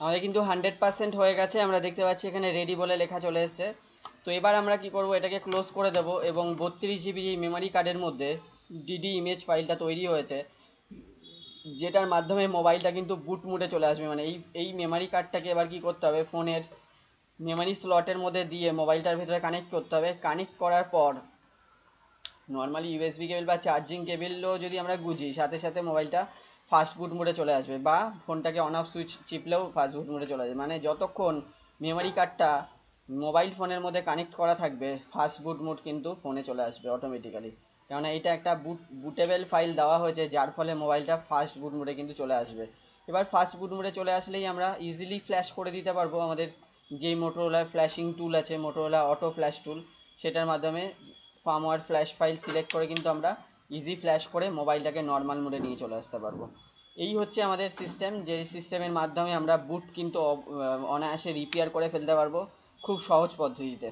আমাদের কিন্তু hundred percent হয়ে গেছে আমরা দেখতে পাচ্ছি এখানে রেডি বলে লেখা চলে এসছে তো এবার আমরা কি করব এটাকে ক্লোজ করে দেব এবং বত্রিশ জিবি এই মেমোরি কার্ডের মধ্যে ডিডি ইমেজ ফাইলটা তৈরি হয়েছে যেটার মাধ্যমে মোবাইলটা কিন্তু বুট মুটে চলে আসবে মানে এই এই মেমোরি কার্ডটাকে এবার কি করতে হবে ফোনের মেমোরি স্লটের মধ্যে দিয়ে মোবাইলটার ভিতরে কানেক্ট করতে হবে কানেক্ট করার পর নর্মালি ইউএসবি কেবিল বা চার্জিং কেবিলও যদি আমরা গুঁজি সাথে সাথে মোবাইলটা ফাস্ট বুট মোডে চলে আসবে বা ফোনটাকে অন অফ সুইচ চিপলেও ফাস্ট বুট মোডে চলে আসবে মানে যতক্ষণ মেমোরি কার্ডটা মোবাইল ফোনের মধ্যে কানেক্ট করা থাকবে ফাস্ট বুট মোড কিন্তু ফোনে চলে আসবে অটোমেটিক্যালি কেননা এটা একটা বুট বুটেবেল ফাইল দেওয়া হয়েছে যার ফলে মোবাইলটা ফাস্ট বুট মোডে কিন্তু চলে আসবে এবার ফাস্ট বুট মোডে চলে আসলেই আমরা ইজিলি ফ্ল্যাশ করে দিতে পারবো আমাদের যেই মোটোরোলার ফ্ল্যাশিং টুল আছে মোটোরোলা অটো ফ্ল্যাশ টুল সেটার মাধ্যমে ফার্মওয়ার ফ্ল্যাশ ফাইল সিলেক্ট করে কিন্তু আমরা ইজি ফ্ল্যাশ করে মোবাইলটাকে নর্মাল মোডে নিয়ে চলে আসতে পারবো এই হচ্ছে আমাদের সিস্টেম যে সিস্টেমের মাধ্যমে আমরা বুট কিন্তু অনায়াসে রিপেয়ার করে ফেলতে পারবো খুব সহজ পদ্ধতিতে